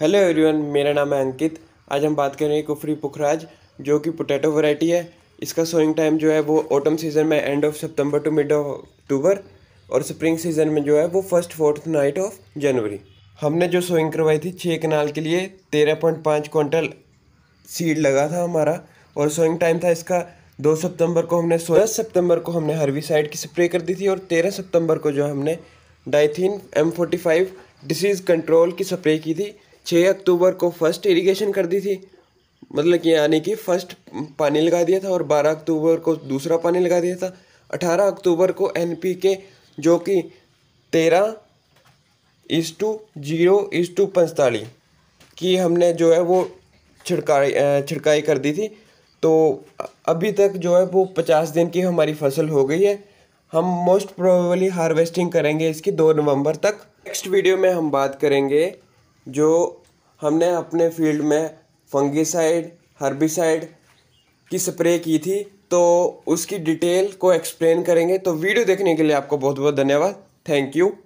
hello everyone मेरा नाम है अंकित आज हम बात करेंगे कुफरी पुखराज जो कि पोटैटो वैरायटी है इसका सोइंग टाइम जो है वो ऑटम सीजन में एंड ऑफ सितंबर टू मिड ऑफ अक्टूबर और स्प्रिंग सीजन में जो है वो फर्स्ट फोर्थ नाइट ऑफ जनवरी हमने जो सोइंग करवाई थी छः कनाल के लिए तेरह पॉइंट पाँच क्विंटल सीड लगा था हमारा और सोइंग टाइम था इसका दो सितंबर को हमने सोलह सितंबर को हमने हरवी साइड की स्प्रे कर दी थी और तेरह सितंबर को जो हमने Dithane M forty five disease control की स्प्रे की थी छः अक्टूबर को फर्स्ट इरिगेशन कर दी थी मतलब कि यानी कि फर्स्ट पानी लगा दिया था और बारह अक्टूबर को दूसरा पानी लगा दिया था अठारह अक्टूबर को एन पी के जो कि तेरह is to zero is to पंचतालीस की हमने जो है वो छिड़काई छिड़काई कर दी थी तो अभी तक जो है वो पचास दिन की हमारी फसल हो गई है हम मोस्ट प्रोबेबली हार्वेस्टिंग करेंगे इसकी दो नवंबर तक नेक्स्ट वीडियो में हम बात करेंगे जो हमने अपने फील्ड में फंगिसाइड हर्बिसाइड की स्प्रे की थी तो उसकी डिटेल को एक्सप्लेन करेंगे तो वीडियो देखने के लिए आपको बहुत बहुत धन्यवाद थैंक यू